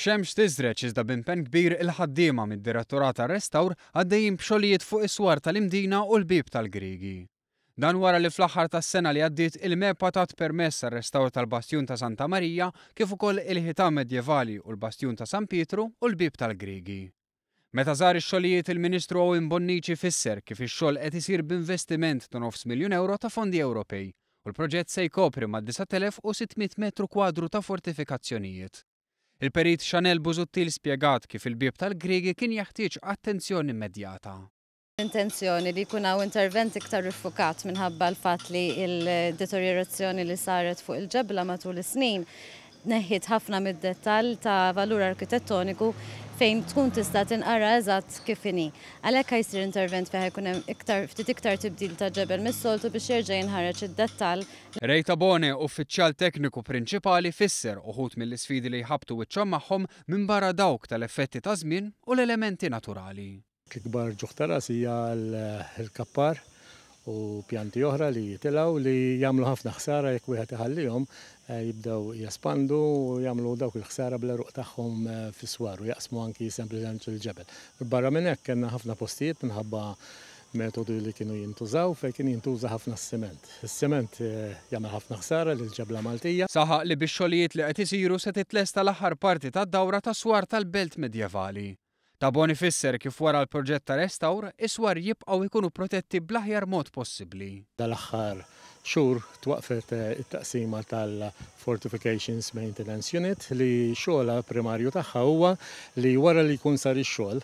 Xemx tiżreċ iżda bimpen kbir il-ħaddiema mid-direttorat tar-restawr għaddejjin b'xogħlijiet fuq is-swar tal-imdina u l-bib tal-Grigi. Dan wara li fl-aħħar tas-sena li għaddiet il-mepa tat permess ar restawr tal-Bastjun ta' Santa Marija kif ukoll il-ħitam medjevali u l-Bastjun ta' San Pietru u l-bib tal-Grigi. Meta żar ix-xogħlijiet il-Ministru Owen Bonnici fisser kif ix-xogħol qed isir b'investiment ta' nofs miljun euro ta' fondi Ewropej u l-proġett se jkopri ma' 9600 metru kwadru ta' fortifikazzjonijiet. Il-perit Chanel Buzuttil spiegat kif il-bib tal gregi kien jaħtieġ attenzjoni immedjata. Intenzjoni li kunaw intervent iktar rifukat minħabba l-fat li il-deteriorazzjoni li saret fuq il-ġebla matul is-snin neħħit ħafna mid-detall ta' valur arkitettoniku fejn tkun tista' tinqara eżatt kif inhi. Għalhekk jsir intervent fejn ħajkun hemm iktar ftit iktar tibdil ta' ġebel mis-soltu biex jerġa' jinħareġ id-dettall. Rejta Bone, uffiċjal tekniku prinċipali, fisser uħut mill-isfidi li jħabtu wiċċhom magħhom minn barra dawk tal-effetti ta' żmien u l-elementi naturali. Kikbar ġuħtara sija l-kappar u pjanti oħra li jitilaw li jamlu ħafna ħsara jek wieħed iħallihom eh, jibdew jaspandu u jagħmlu dawk il-ħsara bla ruq tagħhom eh, fis-swar u jaqsmu anki sempliċement il-ġebel. Barra minn hekk kellna ħafna postijiet minħabba metodi li kienu jintużaw fej kien jintuża ħafna s-sement. Is-sement eh, jagħmel ħafna ħsara lil ġebla Maltija. Saħa li bix-xogħlijiet li qed isiru se titlesta l-aħħar parti tad-dawra tas-swar tal-Belt Medjevali. Ta' Boni fisser kif wara l-proġett ta' restawr, iswar jibqaw ikunu protetti blaħjar mod possibli. Dal-axħar xur twaqfet eh, it-taqsima tal-Fortifications Maintenance Unit li xogħla primarju tagħha huwa li wara li jkun sar ix-xogħol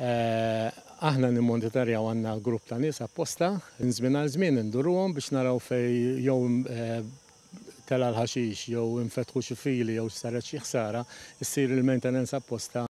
eh, aħna nimmonitorjaw għanna grupp ta' nies apposta, nżmin għal żmien induruhom biex naraw fej jew eh, tela ħaxix jew infetħu xi fili jew saret xi ħsara, issir il-maintenance apposta.